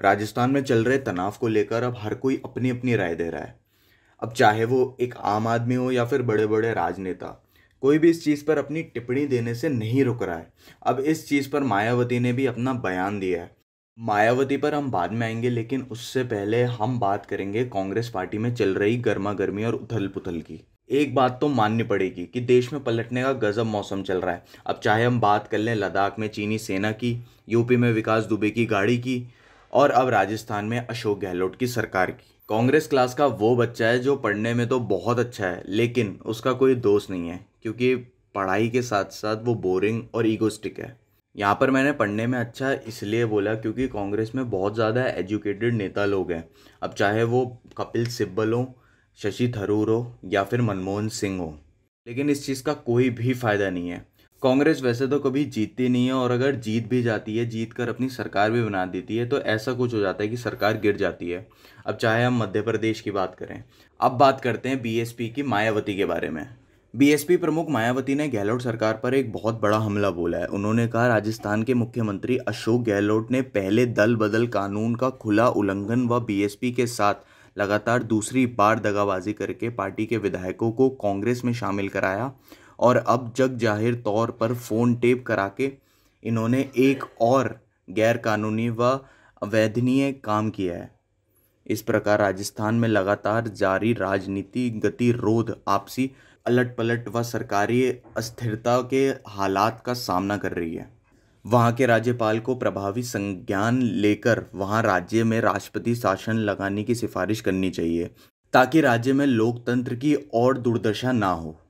राजस्थान में चल रहे तनाव को लेकर अब हर कोई अपनी अपनी राय दे रहा है अब चाहे वो एक आम आदमी हो या फिर बड़े बड़े राजनेता कोई भी इस चीज़ पर अपनी टिप्पणी देने से नहीं रुक रहा है अब इस चीज़ पर मायावती ने भी अपना बयान दिया है मायावती पर हम बाद में आएंगे लेकिन उससे पहले हम बात करेंगे कांग्रेस पार्टी में चल रही गर्मा गर्मी और उथल पुथल की एक बात तो माननी पड़ेगी कि देश में पलटने का गजब मौसम चल रहा है अब चाहे हम बात कर लें लद्दाख में चीनी सेना की यूपी में विकास दुबे की गाड़ी की और अब राजस्थान में अशोक गहलोत की सरकार की कांग्रेस क्लास का वो बच्चा है जो पढ़ने में तो बहुत अच्छा है लेकिन उसका कोई दोस्त नहीं है क्योंकि पढ़ाई के साथ साथ वो बोरिंग और ईगोस्टिक है यहाँ पर मैंने पढ़ने में अच्छा इसलिए बोला क्योंकि कांग्रेस में बहुत ज़्यादा एजुकेटेड नेता लोग हैं अब चाहे वो कपिल सिब्बल हो शशि थरूर हो या फिर मनमोहन सिंह हो लेकिन इस चीज़ का कोई भी फ़ायदा नहीं है कांग्रेस वैसे तो कभी जीतती नहीं है और अगर जीत भी जाती है जीत कर अपनी सरकार भी बना देती है तो ऐसा कुछ हो जाता है कि सरकार गिर जाती है अब चाहे हम मध्य प्रदेश की बात करें अब बात करते हैं बीएसपी की मायावती के बारे में बीएसपी प्रमुख मायावती ने गहलोत सरकार पर एक बहुत बड़ा हमला बोला है उन्होंने कहा राजस्थान के मुख्यमंत्री अशोक गहलोत ने पहले दल बदल कानून का खुला उल्लंघन व बीएसपी के साथ लगातार दूसरी बार दगाबाजी करके पार्टी के विधायकों को कांग्रेस में शामिल कराया और अब जग जाहिर तौर पर फ़ोन टेप करा के इन्होंने एक और गैरकानूनी व अवैधनीय काम किया है इस प्रकार राजस्थान में लगातार जारी राजनीति गतिरोध आपसी अलट पलट व सरकारी अस्थिरता के हालात का सामना कर रही है वहाँ के राज्यपाल को प्रभावी संज्ञान लेकर वहाँ राज्य में राष्ट्रपति शासन लगाने की सिफारिश करनी चाहिए ताकि राज्य में लोकतंत्र की और दुर्दशा ना हो